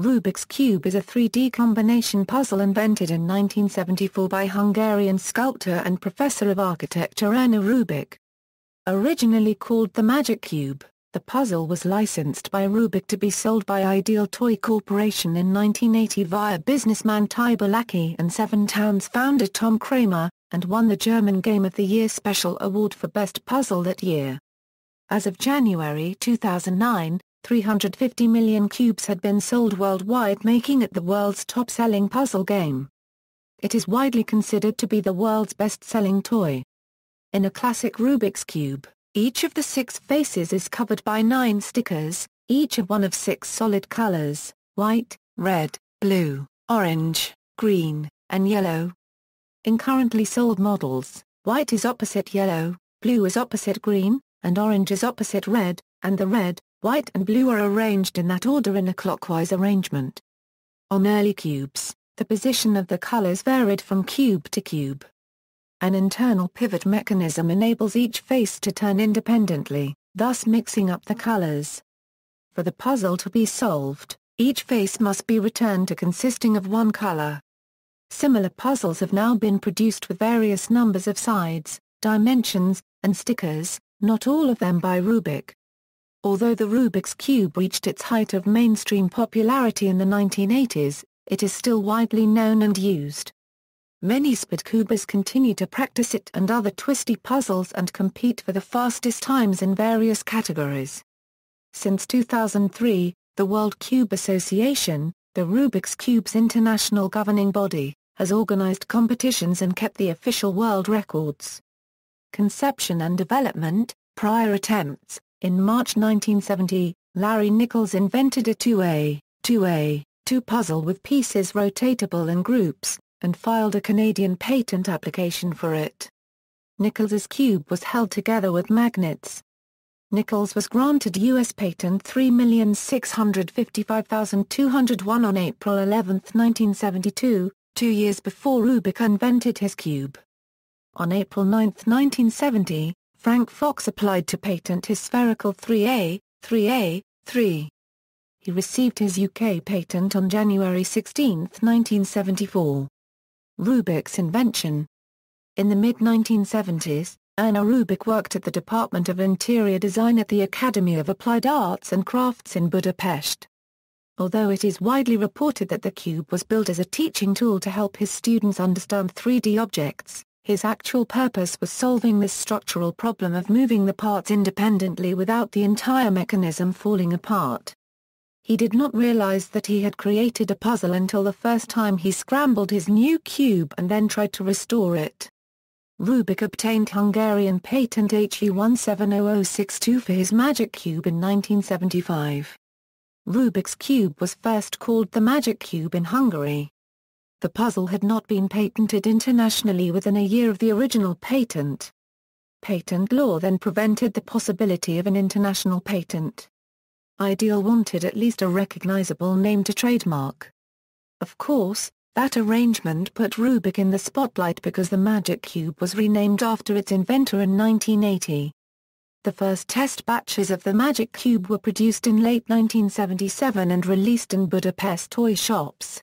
Rubik's Cube is a 3D combination puzzle invented in 1974 by Hungarian sculptor and professor of architecture Erna Rubik. Originally called the Magic Cube, the puzzle was licensed by Rubik to be sold by Ideal Toy Corporation in 1980 via businessman Ty Balaki and Seven Towns founder Tom Kramer, and won the German Game of the Year Special Award for Best Puzzle that year. As of January 2009, 350 million cubes had been sold worldwide making it the world's top-selling puzzle game. It is widely considered to be the world's best-selling toy. In a classic Rubik's Cube, each of the six faces is covered by nine stickers, each of one of six solid colors, white, red, blue, orange, green, and yellow. In currently sold models, white is opposite yellow, blue is opposite green, and orange is opposite red, and the red, White and blue are arranged in that order in a clockwise arrangement. On early cubes, the position of the colors varied from cube to cube. An internal pivot mechanism enables each face to turn independently, thus mixing up the colors. For the puzzle to be solved, each face must be returned to consisting of one color. Similar puzzles have now been produced with various numbers of sides, dimensions, and stickers, not all of them by Rubik. Although the Rubik's Cube reached its height of mainstream popularity in the 1980s, it is still widely known and used. Many cubers continue to practice it and other twisty puzzles and compete for the fastest times in various categories. Since 2003, the World Cube Association, the Rubik's Cube's international governing body, has organized competitions and kept the official world records. Conception and development, prior attempts, in March 1970, Larry Nichols invented a 2A, 2A, 2 puzzle with pieces rotatable in groups, and filed a Canadian patent application for it. Nichols's cube was held together with magnets. Nichols was granted U.S. Patent 3,655,201 on April 11, 1972, two years before Rubik invented his cube. On April 9, 1970, Frank Fox applied to patent his spherical 3A, 3A, 3. He received his UK patent on January 16, 1974. Rubik's invention. In the mid-1970s, Anna Rubik worked at the Department of Interior Design at the Academy of Applied Arts and Crafts in Budapest. Although it is widely reported that the cube was built as a teaching tool to help his students understand 3D objects, his actual purpose was solving this structural problem of moving the parts independently without the entire mechanism falling apart. He did not realize that he had created a puzzle until the first time he scrambled his new cube and then tried to restore it. Rubik obtained Hungarian patent HE170062 for his magic cube in 1975. Rubik's cube was first called the magic cube in Hungary. The puzzle had not been patented internationally within a year of the original patent. Patent law then prevented the possibility of an international patent. Ideal wanted at least a recognizable name to trademark. Of course, that arrangement put Rubik in the spotlight because the Magic Cube was renamed after its inventor in 1980. The first test batches of the Magic Cube were produced in late 1977 and released in Budapest toy shops.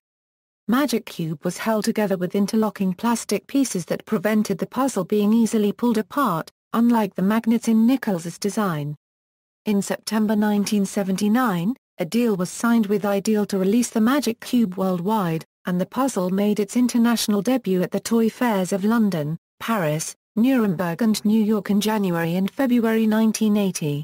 Magic Cube was held together with interlocking plastic pieces that prevented the puzzle being easily pulled apart, unlike the magnets in Nichols's design. In September 1979, a deal was signed with Ideal to release the Magic Cube worldwide, and the puzzle made its international debut at the toy fairs of London, Paris, Nuremberg and New York in January and February 1980.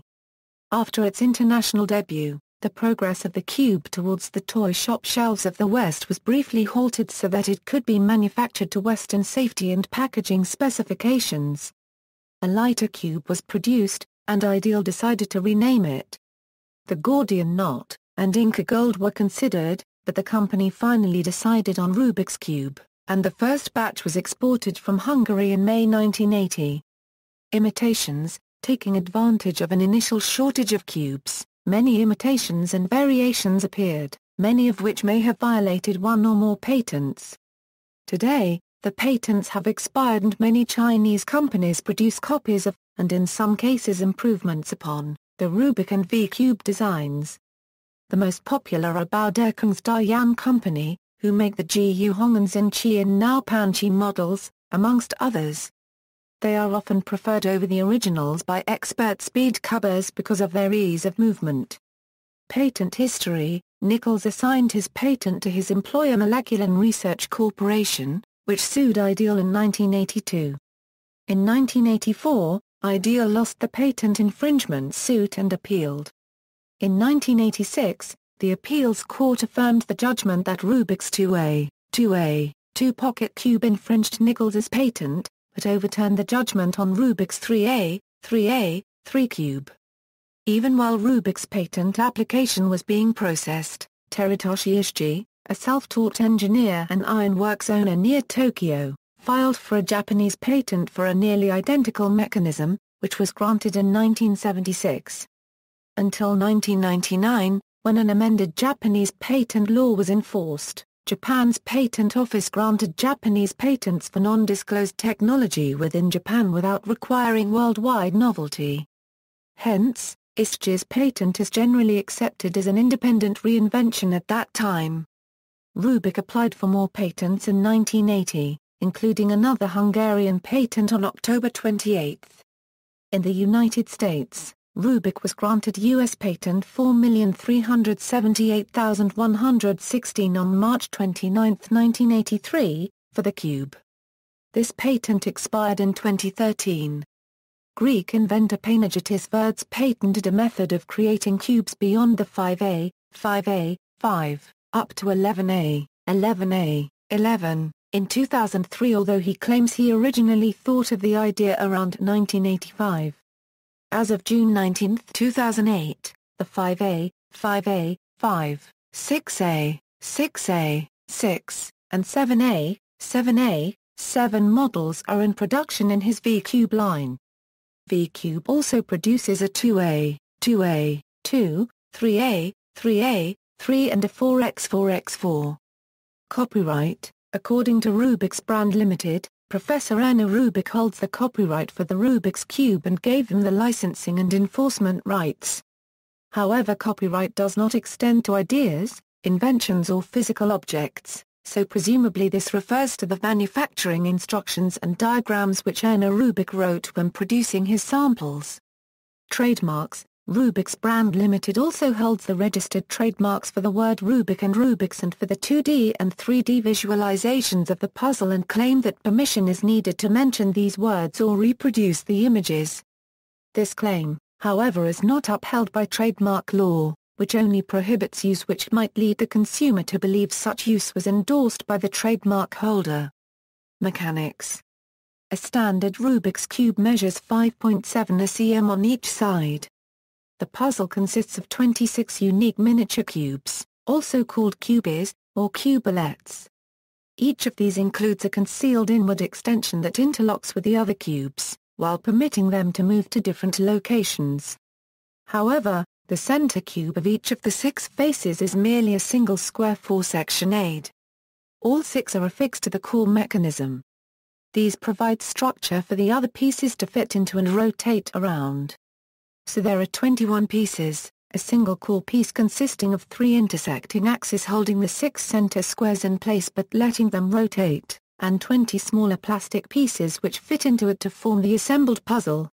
After its international debut, the progress of the Cube towards the toy shop shelves of the West was briefly halted so that it could be manufactured to Western safety and packaging specifications. A lighter cube was produced, and Ideal decided to rename it. The Gordian Knot and Inca Gold were considered, but the company finally decided on Rubik's Cube, and the first batch was exported from Hungary in May 1980. Imitations, taking advantage of an initial shortage of cubes, many imitations and variations appeared, many of which may have violated one or more patents. Today, the patents have expired and many Chinese companies produce copies of, and in some cases improvements upon, the Rubik and V-Cube designs. The most popular are Baodekong's Dayan Company, who make the Ji Yu Hong and Qian Chi models, amongst others. They are often preferred over the originals by expert speed cubers because of their ease of movement. Patent history Nichols assigned his patent to his employer Moleculin Research Corporation, which sued Ideal in 1982. In 1984, Ideal lost the patent infringement suit and appealed. In 1986, the appeals court affirmed the judgment that Rubik's 2A, 2A, 2 pocket cube infringed Nichols's patent, but overturned the judgment on Rubik's 3A, 3A, 3-cube. Even while Rubik's patent application was being processed, Teritoshi Ishii, a self-taught engineer and ironworks owner near Tokyo, filed for a Japanese patent for a nearly identical mechanism, which was granted in 1976. Until 1999, when an amended Japanese patent law was enforced, Japan's Patent Office granted Japanese patents for non-disclosed technology within Japan without requiring worldwide novelty. Hence, ISJI's patent is generally accepted as an independent reinvention at that time. Rubik applied for more patents in 1980, including another Hungarian patent on October 28. In the United States, Rubik was granted U.S. Patent 4378116 on March 29, 1983, for the cube. This patent expired in 2013. Greek inventor Panagiotis Verdes patented a method of creating cubes beyond the 5A, 5A, 5, up to 11A, 11A, 11, in 2003 although he claims he originally thought of the idea around 1985. As of June 19, 2008, the 5A, 5A, 5, 6A, 6A, 6, and 7A, 7A, 7 models are in production in his V-Cube line. V-Cube also produces a 2A, 2A, 2, 3A, 3A, 3 and a 4X4X4. Copyright, according to Rubik's Brand Limited, Professor Anna Rubik holds the copyright for the Rubik's Cube and gave them the licensing and enforcement rights. However copyright does not extend to ideas, inventions or physical objects, so presumably this refers to the manufacturing instructions and diagrams which Anna Rubik wrote when producing his samples. Trademarks Rubik's Brand Limited also holds the registered trademarks for the word Rubik and Rubik's and for the 2D and 3D visualizations of the puzzle and claim that permission is needed to mention these words or reproduce the images. This claim, however is not upheld by trademark law, which only prohibits use which might lead the consumer to believe such use was endorsed by the trademark holder. Mechanics A standard Rubik's Cube measures 5.7 cm on each side. The puzzle consists of 26 unique miniature cubes, also called cubies or cubelets. Each of these includes a concealed inward extension that interlocks with the other cubes, while permitting them to move to different locations. However, the center cube of each of the six faces is merely a single square four-section aid. All six are affixed to the core mechanism. These provide structure for the other pieces to fit into and rotate around so there are 21 pieces, a single core piece consisting of three intersecting axes holding the six center squares in place but letting them rotate, and 20 smaller plastic pieces which fit into it to form the assembled puzzle.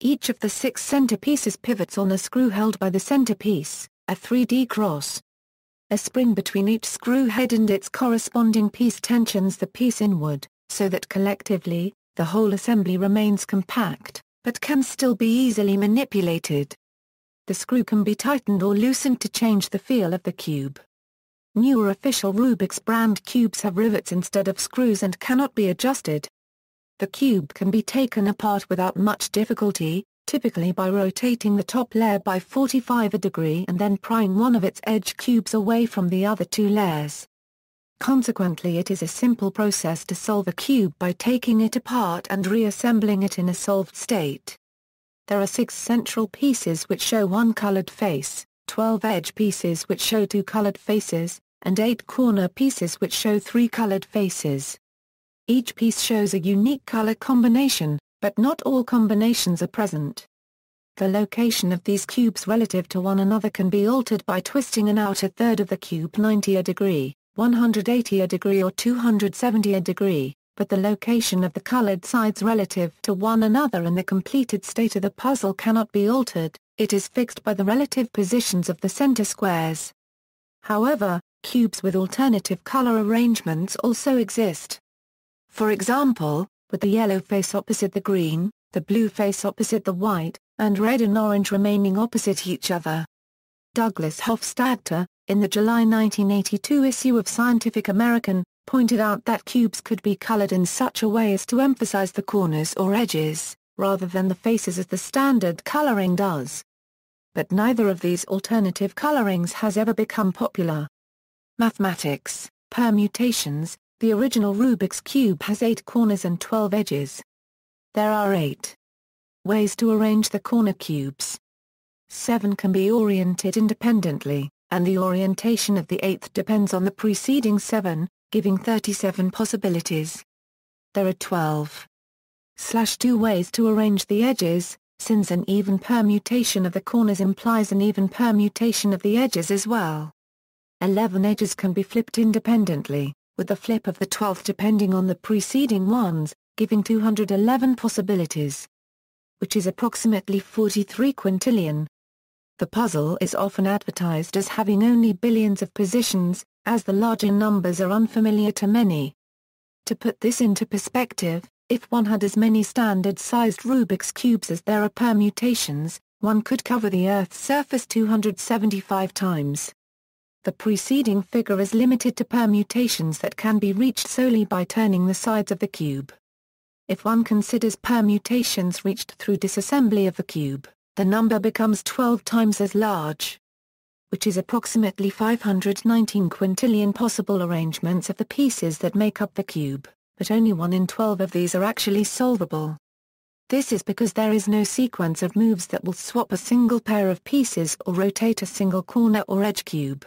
Each of the six center pieces pivots on a screw held by the center piece, a 3D cross. A spring between each screw head and its corresponding piece tensions the piece inward, so that collectively, the whole assembly remains compact but can still be easily manipulated. The screw can be tightened or loosened to change the feel of the cube. Newer official Rubik's brand cubes have rivets instead of screws and cannot be adjusted. The cube can be taken apart without much difficulty, typically by rotating the top layer by 45 a degree and then prying one of its edge cubes away from the other two layers. Consequently it is a simple process to solve a cube by taking it apart and reassembling it in a solved state. There are six central pieces which show one colored face, 12 edge pieces which show two colored faces, and eight corner pieces which show three colored faces. Each piece shows a unique color combination, but not all combinations are present. The location of these cubes relative to one another can be altered by twisting an outer third of the cube 90 a degree. 180 a degree or 270 a degree, but the location of the colored sides relative to one another and the completed state of the puzzle cannot be altered, it is fixed by the relative positions of the center squares. However, cubes with alternative color arrangements also exist. For example, with the yellow face opposite the green, the blue face opposite the white, and red and orange remaining opposite each other. Douglas Hofstadter, in the July 1982 issue of Scientific American, pointed out that cubes could be colored in such a way as to emphasize the corners or edges, rather than the faces as the standard coloring does. But neither of these alternative colorings has ever become popular. Mathematics, permutations, the original Rubik's Cube has eight corners and 12 edges. There are eight ways to arrange the corner cubes. 7 can be oriented independently, and the orientation of the eighth depends on the preceding 7, giving 37 possibilities. There are 12 slash two ways to arrange the edges, since an even permutation of the corners implies an even permutation of the edges as well. 11 edges can be flipped independently, with the flip of the 12th depending on the preceding ones, giving 211 possibilities, which is approximately 43 quintillion, the puzzle is often advertised as having only billions of positions, as the larger numbers are unfamiliar to many. To put this into perspective, if one had as many standard-sized Rubik's cubes as there are permutations, one could cover the Earth's surface 275 times. The preceding figure is limited to permutations that can be reached solely by turning the sides of the cube. If one considers permutations reached through disassembly of the cube, the number becomes 12 times as large, which is approximately 519 quintillion possible arrangements of the pieces that make up the cube, but only 1 in 12 of these are actually solvable. This is because there is no sequence of moves that will swap a single pair of pieces or rotate a single corner or edge cube.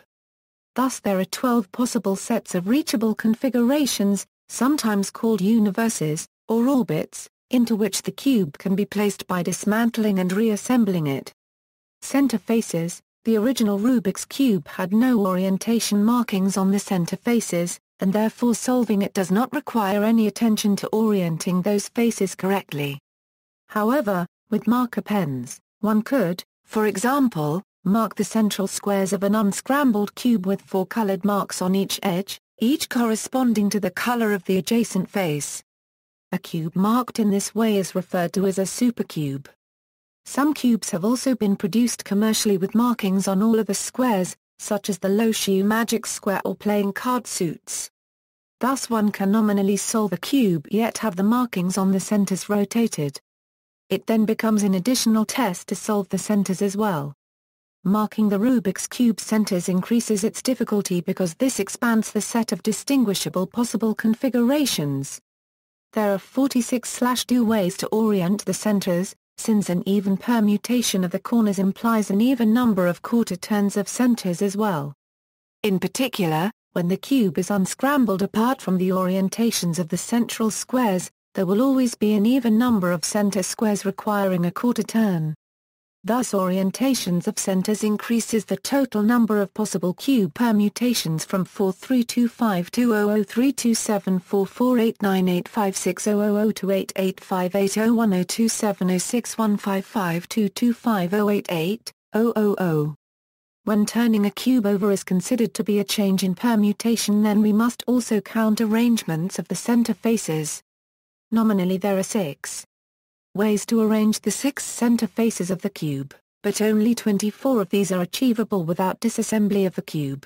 Thus there are 12 possible sets of reachable configurations, sometimes called universes, or orbits, into which the cube can be placed by dismantling and reassembling it. Center faces The original Rubik's Cube had no orientation markings on the center faces, and therefore solving it does not require any attention to orienting those faces correctly. However, with marker pens, one could, for example, mark the central squares of an unscrambled cube with four colored marks on each edge, each corresponding to the color of the adjacent face. A cube marked in this way is referred to as a supercube. Some cubes have also been produced commercially with markings on all of the squares, such as the Loshu magic square or playing card suits. Thus one can nominally solve a cube yet have the markings on the centers rotated. It then becomes an additional test to solve the centers as well. Marking the Rubik's Cube centers increases its difficulty because this expands the set of distinguishable possible configurations. There are 46-2 ways to orient the centers, since an even permutation of the corners implies an even number of quarter turns of centers as well. In particular, when the cube is unscrambled apart from the orientations of the central squares, there will always be an even number of center squares requiring a quarter turn. Thus orientations of centers increases the total number of possible cube permutations from 432520032744898560000 to 88580102706155225088000. When turning a cube over is considered to be a change in permutation then we must also count arrangements of the center faces. Nominally there are six, ways to arrange the six center faces of the cube, but only 24 of these are achievable without disassembly of the cube.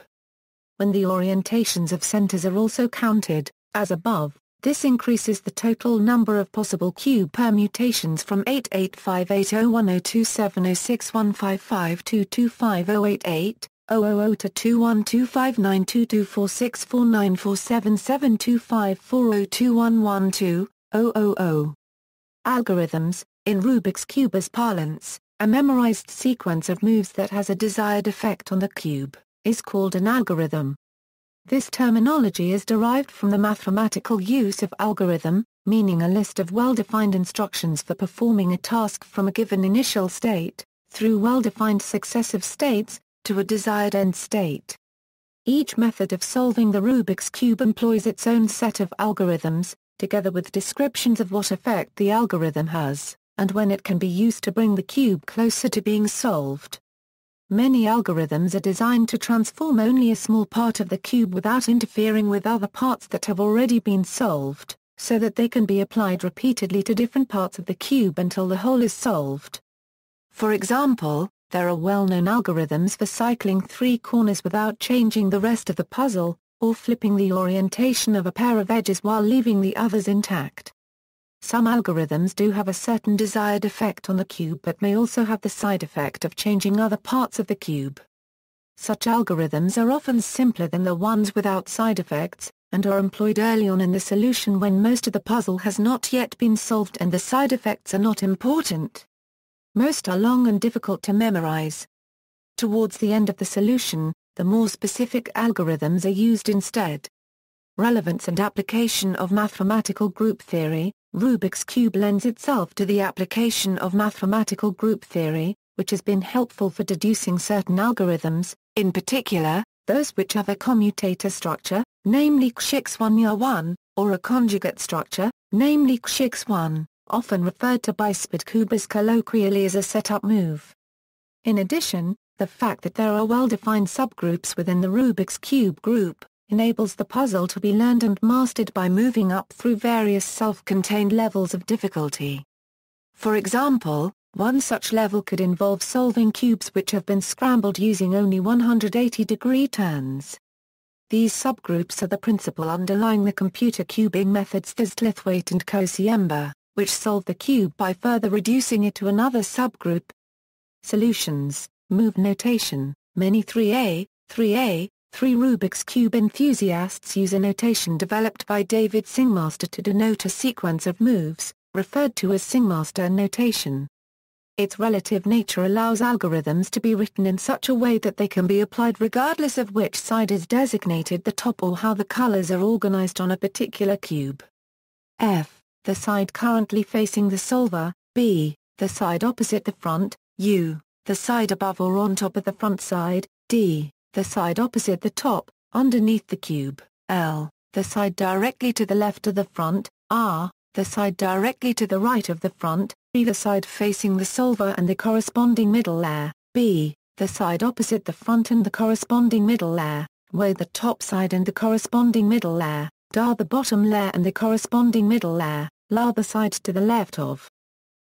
When the orientations of centers are also counted, as above, this increases the total number of possible cube permutations from 885801027061552250880. to 2125922464947725402112, 000. Algorithms, in Rubik's Cube's parlance, a memorized sequence of moves that has a desired effect on the cube, is called an algorithm. This terminology is derived from the mathematical use of algorithm, meaning a list of well-defined instructions for performing a task from a given initial state, through well-defined successive states, to a desired end state. Each method of solving the Rubik's Cube employs its own set of algorithms, together with descriptions of what effect the algorithm has, and when it can be used to bring the cube closer to being solved. Many algorithms are designed to transform only a small part of the cube without interfering with other parts that have already been solved, so that they can be applied repeatedly to different parts of the cube until the whole is solved. For example, there are well-known algorithms for cycling three corners without changing the rest of the puzzle, or flipping the orientation of a pair of edges while leaving the others intact. Some algorithms do have a certain desired effect on the cube but may also have the side effect of changing other parts of the cube. Such algorithms are often simpler than the ones without side effects, and are employed early on in the solution when most of the puzzle has not yet been solved and the side effects are not important. Most are long and difficult to memorize. Towards the end of the solution, the more specific algorithms are used instead. Relevance and application of mathematical group theory Rubik's Cube lends itself to the application of mathematical group theory, which has been helpful for deducing certain algorithms, in particular, those which have a commutator structure, namely Cx1Y1, or a conjugate structure, namely Cx1, often referred to by Spidkubas colloquially as a setup move. In addition, the fact that there are well-defined subgroups within the Rubik's Cube group, enables the puzzle to be learned and mastered by moving up through various self-contained levels of difficulty. For example, one such level could involve solving cubes which have been scrambled using only 180-degree turns. These subgroups are the principle underlying the computer cubing methods Thistlethwaite and Kosiemba, which solve the cube by further reducing it to another subgroup. Solutions Move notation Many 3A, 3A, 3 Rubik's Cube enthusiasts use a notation developed by David Singmaster to denote a sequence of moves, referred to as Singmaster notation. Its relative nature allows algorithms to be written in such a way that they can be applied regardless of which side is designated the top or how the colors are organized on a particular cube. F, the side currently facing the solver, B, the side opposite the front, U, the side above or on top of the front side, d, the side opposite the top, underneath the cube, l, the side directly to the left of the front, r, the side directly to the right of the front, b the side facing the solver and the corresponding middle layer, b, the side opposite the front and the corresponding middle layer, where the top side and the corresponding middle layer, da the bottom layer and the corresponding middle layer, la the side to the left of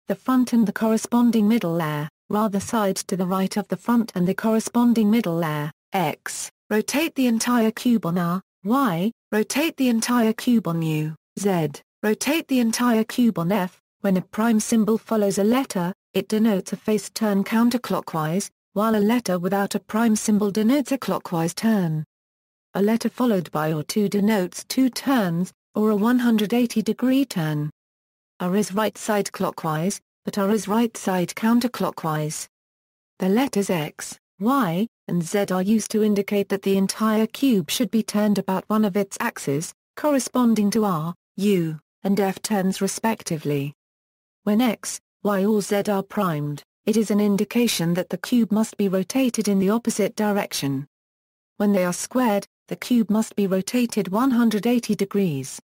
the front and the corresponding middle layer, rather sides to the right of the front and the corresponding middle layer. x, rotate the entire cube on r, y, rotate the entire cube on u, z, rotate the entire cube on f, when a prime symbol follows a letter, it denotes a face turn counterclockwise, while a letter without a prime symbol denotes a clockwise turn. A letter followed by or 2 denotes two turns, or a 180-degree turn. R is right side clockwise, but are as right side counterclockwise. The letters x, y, and z are used to indicate that the entire cube should be turned about one of its axes, corresponding to r, u, and f turns respectively. When x, y or z are primed, it is an indication that the cube must be rotated in the opposite direction. When they are squared, the cube must be rotated 180 degrees.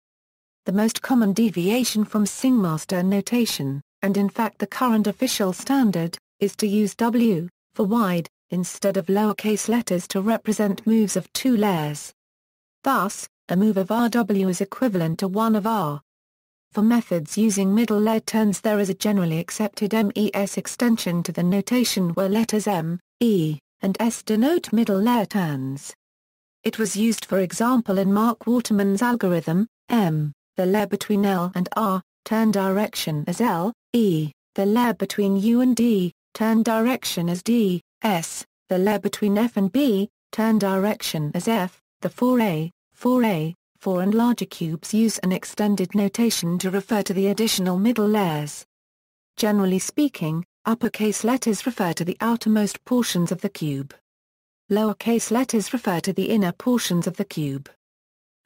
The most common deviation from Singmaster notation and in fact the current official standard, is to use W, for wide, instead of lowercase letters to represent moves of two layers. Thus, a move of RW is equivalent to one of R. For methods using middle layer turns there is a generally accepted MES extension to the notation where letters M, E, and S denote middle layer turns. It was used for example in Mark Waterman's algorithm, M, the layer between L and R, turn direction as L, E, the layer between U and D, turn direction as D, S, the layer between F and B, turn direction as F, the 4A, 4A, 4 and larger cubes use an extended notation to refer to the additional middle layers. Generally speaking, uppercase letters refer to the outermost portions of the cube. Lowercase letters refer to the inner portions of the cube.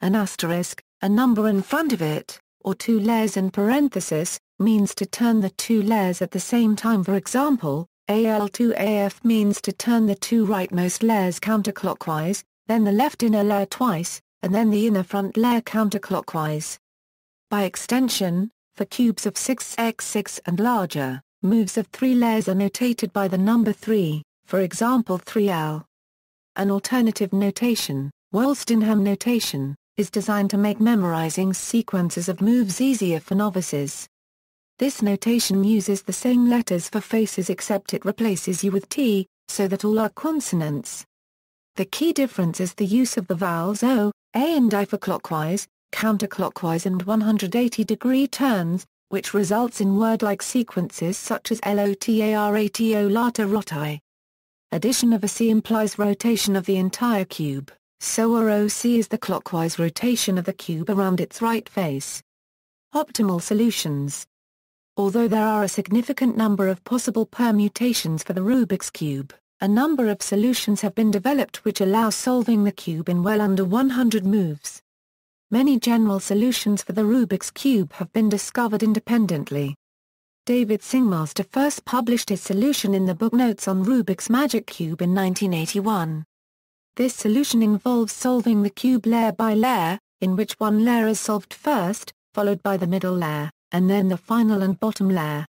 An asterisk, a number in front of it, or two layers in parenthesis, means to turn the two layers at the same time for example, AL2AF means to turn the two rightmost layers counterclockwise, then the left inner layer twice, and then the inner front layer counterclockwise. By extension, for cubes of 6x6 and larger, moves of three layers are notated by the number 3, for example 3L. An alternative notation, Wollstoneham notation, is designed to make memorizing sequences of moves easier for novices. This notation uses the same letters for faces except it replaces U with T, so that all are consonants. The key difference is the use of the vowels O, A and I for clockwise, counterclockwise and 180 degree turns, which results in word-like sequences such as LOTARATO Addition of a C implies rotation of the entire cube so ROC is the clockwise rotation of the cube around its right face. Optimal solutions Although there are a significant number of possible permutations for the Rubik's Cube, a number of solutions have been developed which allow solving the cube in well under 100 moves. Many general solutions for the Rubik's Cube have been discovered independently. David Singmaster first published his solution in the book Notes on Rubik's Magic Cube in 1981. This solution involves solving the cube layer by layer, in which one layer is solved first, followed by the middle layer, and then the final and bottom layer.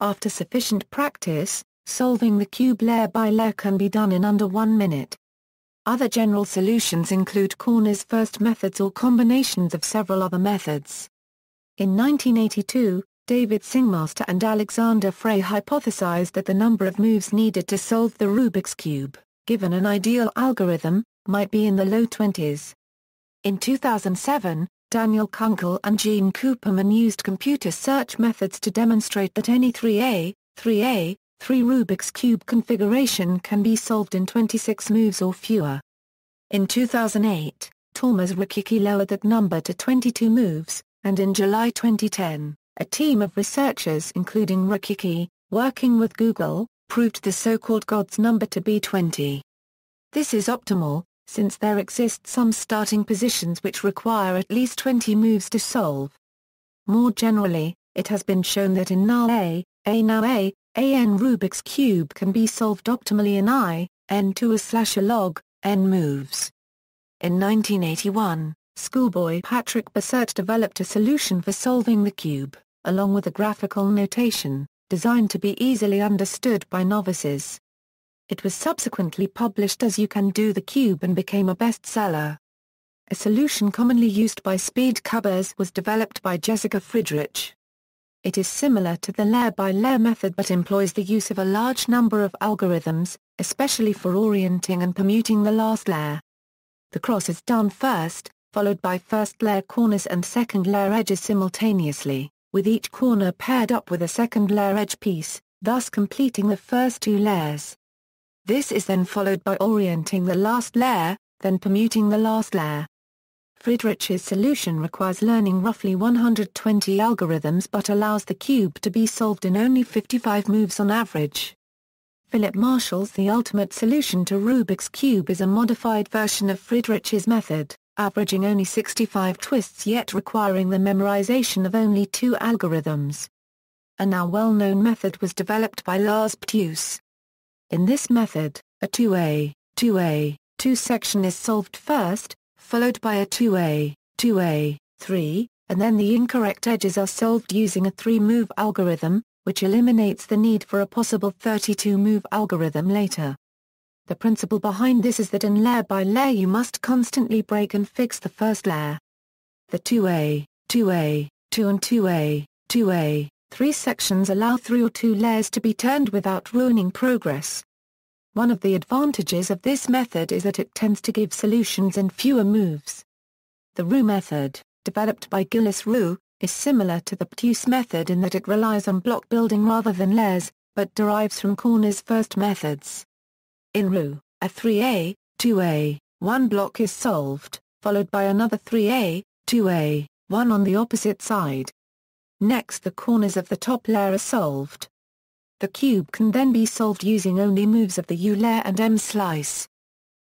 After sufficient practice, solving the cube layer by layer can be done in under one minute. Other general solutions include Corner's first methods or combinations of several other methods. In 1982, David Singmaster and Alexander Frey hypothesized that the number of moves needed to solve the Rubik's Cube given an ideal algorithm, might be in the low 20s. In 2007, Daniel Kunkel and Gene Cooperman used computer search methods to demonstrate that any 3A, 3A, 3 Rubik's Cube configuration can be solved in 26 moves or fewer. In 2008, Thomas Rikiki lowered that number to 22 moves, and in July 2010, a team of researchers including Rikiki, working with Google, proved the so-called God's number to be 20. This is optimal, since there exist some starting positions which require at least 20 moves to solve. More generally, it has been shown that in null A, A now A, a n Rubik's cube can be solved optimally in I, n to a slash a log, n moves. In 1981, schoolboy Patrick Bassert developed a solution for solving the cube, along with a graphical notation designed to be easily understood by novices. It was subsequently published as You Can Do the Cube and became a bestseller. A solution commonly used by speed cubbers was developed by Jessica Friedrich. It is similar to the layer-by-layer -layer method but employs the use of a large number of algorithms, especially for orienting and permuting the last layer. The cross is done first, followed by first layer corners and second layer edges simultaneously with each corner paired up with a second layer edge piece, thus completing the first two layers. This is then followed by orienting the last layer, then permuting the last layer. Friedrich's solution requires learning roughly 120 algorithms but allows the cube to be solved in only 55 moves on average. Philip Marshall's The Ultimate Solution to Rubik's Cube is a modified version of Friedrich's method averaging only 65 twists yet requiring the memorization of only two algorithms. A now well-known method was developed by Lars Pteus. In this method, a 2A, 2A, 2 section is solved first, followed by a 2A, 2A, 3, and then the incorrect edges are solved using a 3-move algorithm, which eliminates the need for a possible 32-move algorithm later. The principle behind this is that in layer by layer you must constantly break and fix the first layer. The 2A, 2A, 2 and 2A, 2A, 3 sections allow three or two layers to be turned without ruining progress. One of the advantages of this method is that it tends to give solutions in fewer moves. The Roux method, developed by Gilles Roux, is similar to the Pteus method in that it relies on block building rather than layers, but derives from Corner's first methods. In Ru, a 3A, 2A, 1 block is solved, followed by another 3A, 2A, 1 on the opposite side. Next the corners of the top layer are solved. The cube can then be solved using only moves of the U layer and M slice.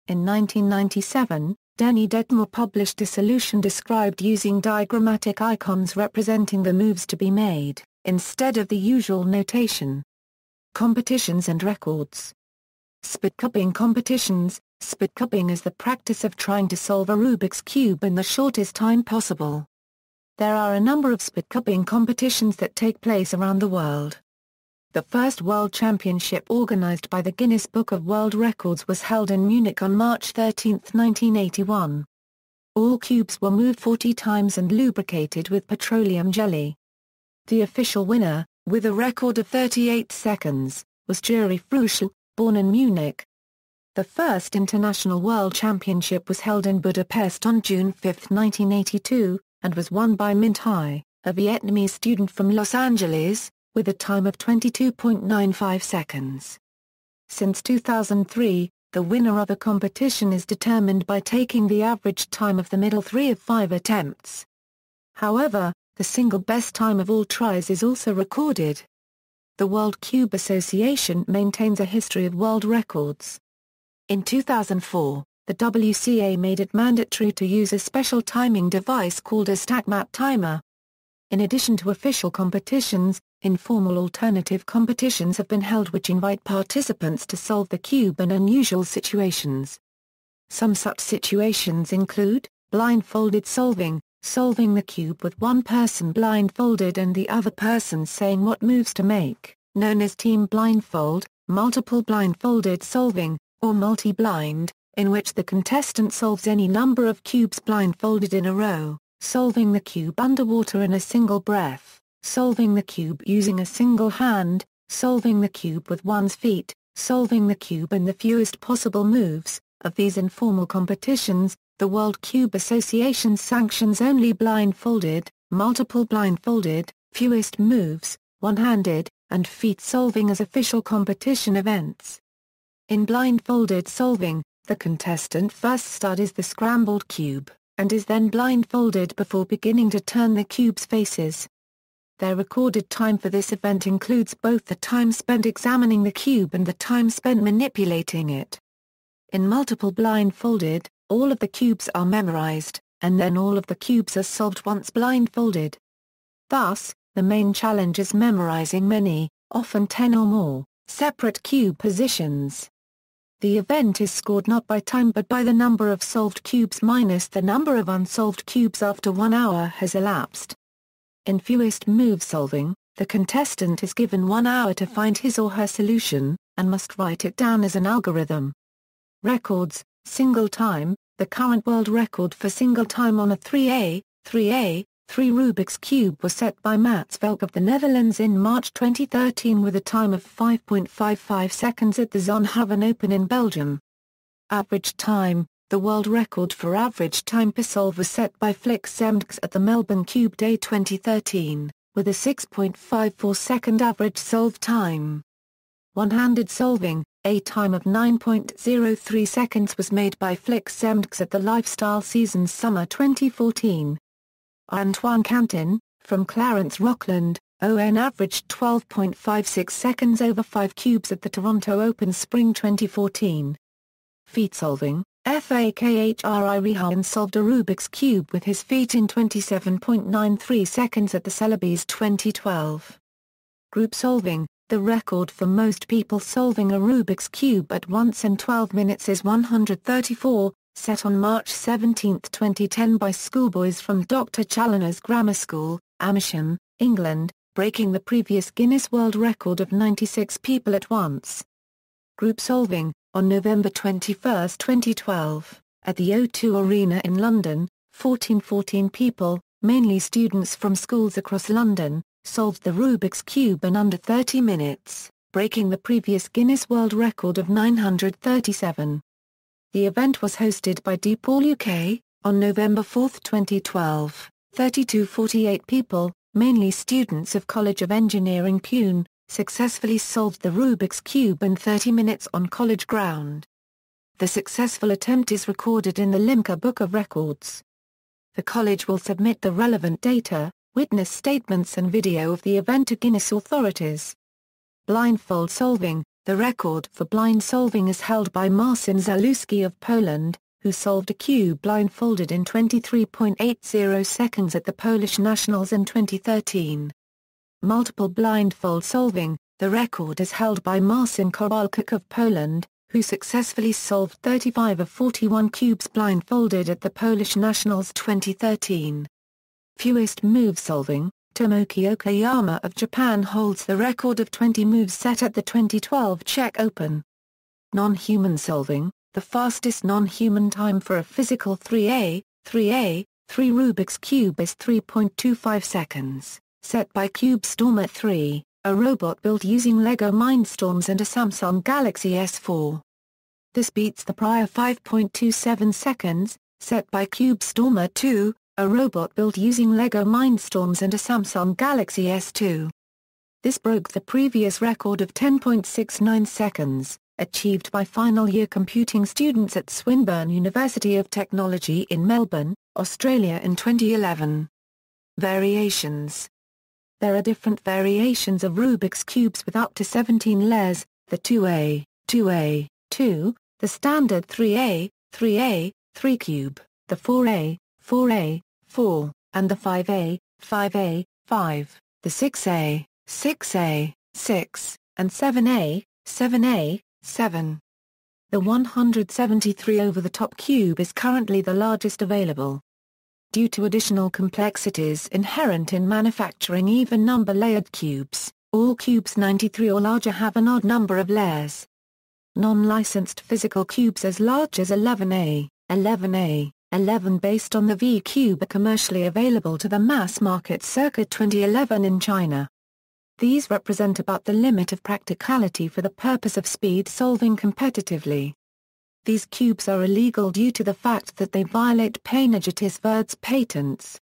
In 1997, Denny Detmer published a solution described using diagrammatic icons representing the moves to be made, instead of the usual notation. Competitions and records Spitcupping competitions, spitcupping is the practice of trying to solve a Rubik's Cube in the shortest time possible. There are a number of spitcupping competitions that take place around the world. The first World Championship organized by the Guinness Book of World Records was held in Munich on March 13, 1981. All cubes were moved 40 times and lubricated with petroleum jelly. The official winner, with a record of 38 seconds, was Jerry Fruschel, born in Munich. The first International World Championship was held in Budapest on June 5, 1982, and was won by Minh Thai, a Vietnamese student from Los Angeles, with a time of 22.95 seconds. Since 2003, the winner of a competition is determined by taking the average time of the middle three of five attempts. However, the single best time of all tries is also recorded the World Cube Association maintains a history of world records. In 2004, the WCA made it mandatory to use a special timing device called a StatMap timer. In addition to official competitions, informal alternative competitions have been held which invite participants to solve the cube in unusual situations. Some such situations include blindfolded solving, solving the cube with one person blindfolded and the other person saying what moves to make, known as team blindfold, multiple blindfolded solving, or multi-blind, in which the contestant solves any number of cubes blindfolded in a row, solving the cube underwater in a single breath, solving the cube using a single hand, solving the cube with one's feet, solving the cube in the fewest possible moves, of these informal competitions, the World Cube Association sanctions only blindfolded, multiple blindfolded, fewest moves, one-handed, and feet solving as official competition events. In blindfolded solving, the contestant first studies the scrambled cube, and is then blindfolded before beginning to turn the cube's faces. Their recorded time for this event includes both the time spent examining the cube and the time spent manipulating it. In multiple blindfolded, all of the cubes are memorized, and then all of the cubes are solved once blindfolded. Thus, the main challenge is memorizing many, often 10 or more, separate cube positions. The event is scored not by time but by the number of solved cubes minus the number of unsolved cubes after one hour has elapsed. In fewest move solving, the contestant is given one hour to find his or her solution, and must write it down as an algorithm. Records, Single time, the current world record for single time on a 3A, 3A, 3 Rubik's Cube was set by Mats Velk of the Netherlands in March 2013 with a time of 5.55 seconds at the Zonhoven Open in Belgium. Average time, the world record for average time per solve was set by Flick Semdks at the Melbourne Cube Day 2013, with a 6.54 second average solve time. One-handed solving, a time of 9.03 seconds was made by Flick Semdks at the Lifestyle Seasons Summer 2014. Antoine Cantin, from Clarence Rockland, ON averaged 12.56 seconds over 5 cubes at the Toronto Open Spring 2014. Feet solving, FAKHRI Rihan solved a Rubik's Cube with his feet in 27.93 seconds at the Celebes 2012. Group solving, the record for most people solving a Rubik's Cube at once in 12 minutes is 134, set on March 17, 2010 by schoolboys from Dr. Challoner's Grammar School, Amersham, England, breaking the previous Guinness World Record of 96 people at once. Group solving, on November 21, 2012, at the O2 Arena in London, 1414 people, mainly students from schools across London, solved the Rubik's Cube in under 30 minutes, breaking the previous Guinness World Record of 937. The event was hosted by DePaul UK, on November 4, 2012, 3248 people, mainly students of College of Engineering Pune, successfully solved the Rubik's Cube in 30 minutes on college ground. The successful attempt is recorded in the Limca Book of Records. The college will submit the relevant data, witness statements and video of the event to Guinness authorities. Blindfold solving The record for blind solving is held by Marcin Zaluski of Poland, who solved a cube blindfolded in 23.80 seconds at the Polish Nationals in 2013. Multiple blindfold solving, the record is held by Marcin Kowalczyk of Poland, who successfully solved 35 of 41 cubes blindfolded at the Polish Nationals 2013. Fewest move solving, Tomoki Okayama of Japan holds the record of 20 moves set at the 2012 Czech Open. Non-human solving, the fastest non-human time for a physical 3A, 3A, 3 Rubik's Cube is 3.25 seconds, set by CubeStormer 3, a robot built using LEGO Mindstorms and a Samsung Galaxy S4. This beats the prior 5.27 seconds, set by CubeStormer 2, a robot built using LEGO Mindstorms and a Samsung Galaxy S2. This broke the previous record of 10.69 seconds, achieved by final-year computing students at Swinburne University of Technology in Melbourne, Australia in 2011. Variations There are different variations of Rubik's Cubes with up to 17 layers, the 2A, 2A, 2, the standard 3A, 3A, 3 cube, the 4A, 4A, 4, and the 5A, 5A, 5, the 6A, 6A, 6, and 7A, 7A, 7. The 173 over-the-top cube is currently the largest available. Due to additional complexities inherent in manufacturing even number layered cubes, all cubes 93 or larger have an odd number of layers. Non-licensed physical cubes as large as 11A, 11A, 11 based on the v Cube, are commercially available to the mass market circa 2011 in China. These represent about the limit of practicality for the purpose of speed solving competitively. These cubes are illegal due to the fact that they violate Painagitis Verd's patents.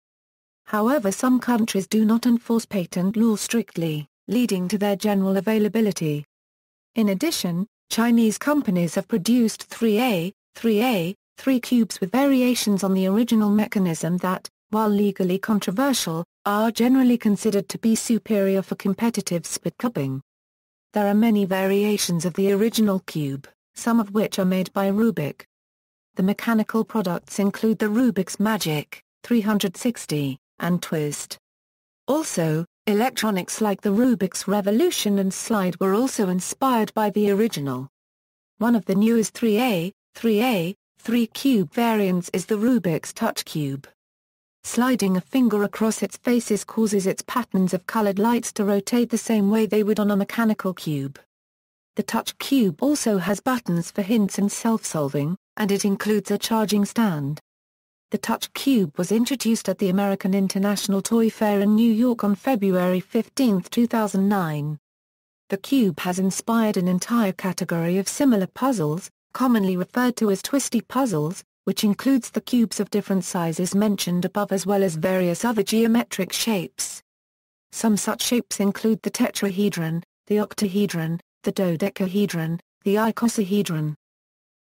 However some countries do not enforce patent law strictly, leading to their general availability. In addition, Chinese companies have produced 3A, 3A, three cubes with variations on the original mechanism that, while legally controversial, are generally considered to be superior for competitive spit cupping. There are many variations of the original cube, some of which are made by Rubik. The mechanical products include the Rubik's Magic, 360, and Twist. Also, electronics like the Rubik's Revolution and Slide were also inspired by the original. One of the newest, 3A, 3A, Three cube variants is the Rubik's touch cube. Sliding a finger across its faces causes its patterns of colored lights to rotate the same way they would on a mechanical cube. The touch cube also has buttons for hints and self-solving, and it includes a charging stand. The touch cube was introduced at the American International Toy Fair in New York on February 15, 2009. The cube has inspired an entire category of similar puzzles, commonly referred to as twisty puzzles, which includes the cubes of different sizes mentioned above as well as various other geometric shapes. Some such shapes include the tetrahedron, the octahedron, the dodecahedron, the icosahedron.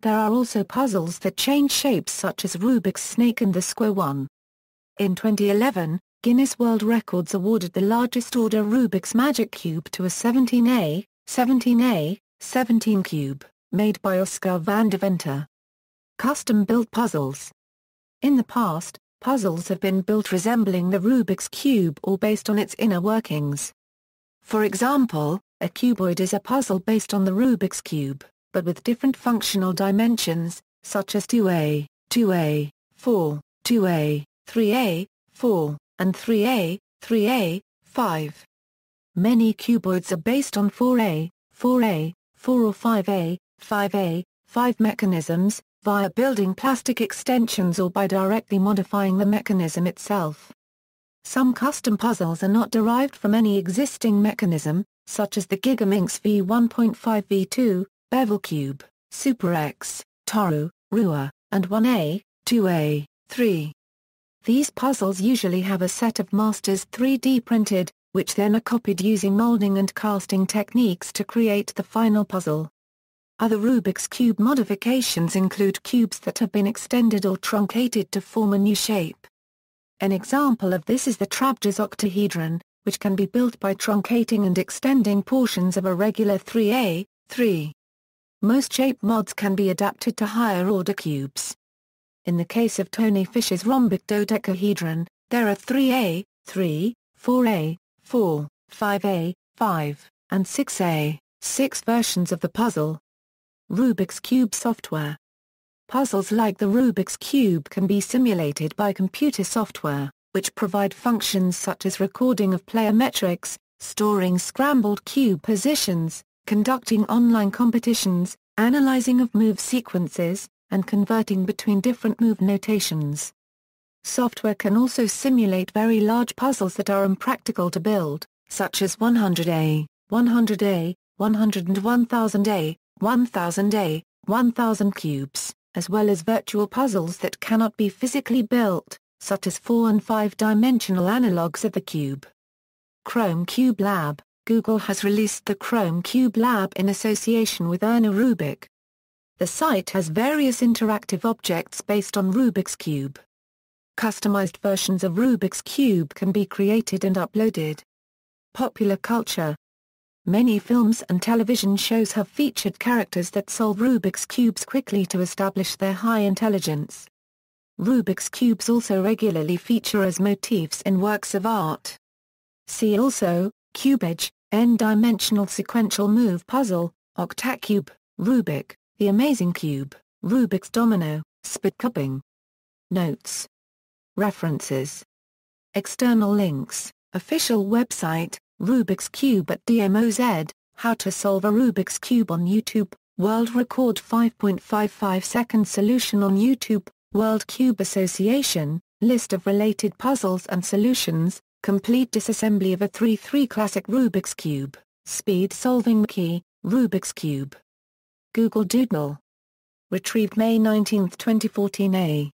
There are also puzzles that change shapes such as Rubik's Snake and the square one. In 2011, Guinness World Records awarded the largest order Rubik's Magic Cube to a 17A, 17A, 17 cube made by Oscar van Deventer. Custom-built puzzles. In the past, puzzles have been built resembling the Rubik's Cube or based on its inner workings. For example, a cuboid is a puzzle based on the Rubik's Cube, but with different functional dimensions, such as 2A, 2A, 4, 2A, 3A, 4, and 3A, 3A, 5. Many cuboids are based on 4A, 4A, 4 or 5A, 5a, 5 mechanisms, via building plastic extensions or by directly modifying the mechanism itself. Some custom puzzles are not derived from any existing mechanism, such as the Gigaminx V1.5 V2, Bevel Cube, Super X, Toru, Rua, and 1A, 2A, 3. These puzzles usually have a set of masters 3D printed, which then are copied using molding and casting techniques to create the final puzzle. Other Rubik's Cube modifications include cubes that have been extended or truncated to form a new shape. An example of this is the Trapjez octahedron, which can be built by truncating and extending portions of a regular 3A, 3. Most shape mods can be adapted to higher order cubes. In the case of Tony Fisher's rhombic dodecahedron, there are 3A, 3, 4A, 4, 5A, 5, and 6A, 6 versions of the puzzle. Rubik's Cube software. Puzzles like the Rubik's Cube can be simulated by computer software, which provide functions such as recording of player metrics, storing scrambled cube positions, conducting online competitions, analyzing of move sequences, and converting between different move notations. Software can also simulate very large puzzles that are impractical to build, such as 100A, 100A, 101,000A, 1000A, 1000 cubes, as well as virtual puzzles that cannot be physically built, such as four- and five-dimensional analogues of the cube. Chrome Cube Lab Google has released the Chrome Cube Lab in association with Erna Rubik. The site has various interactive objects based on Rubik's Cube. Customized versions of Rubik's Cube can be created and uploaded. Popular culture Many films and television shows have featured characters that solve Rubik's Cubes quickly to establish their high intelligence. Rubik's Cubes also regularly feature as motifs in works of art. See also, Cubage, N-dimensional sequential move puzzle, Octacube, Rubik, The Amazing Cube, Rubik's Domino, Spit Cupping. Notes. References. External links. Official website, Rubik's Cube at DMOZ, How to Solve a Rubik's Cube on YouTube, World Record 5.55 Second Solution on YouTube, World Cube Association, List of Related Puzzles and Solutions, Complete Disassembly of a 3-3 Classic Rubik's Cube, Speed Solving Key, Rubik's Cube. Google Doodle. Retrieved May 19, 2014 A.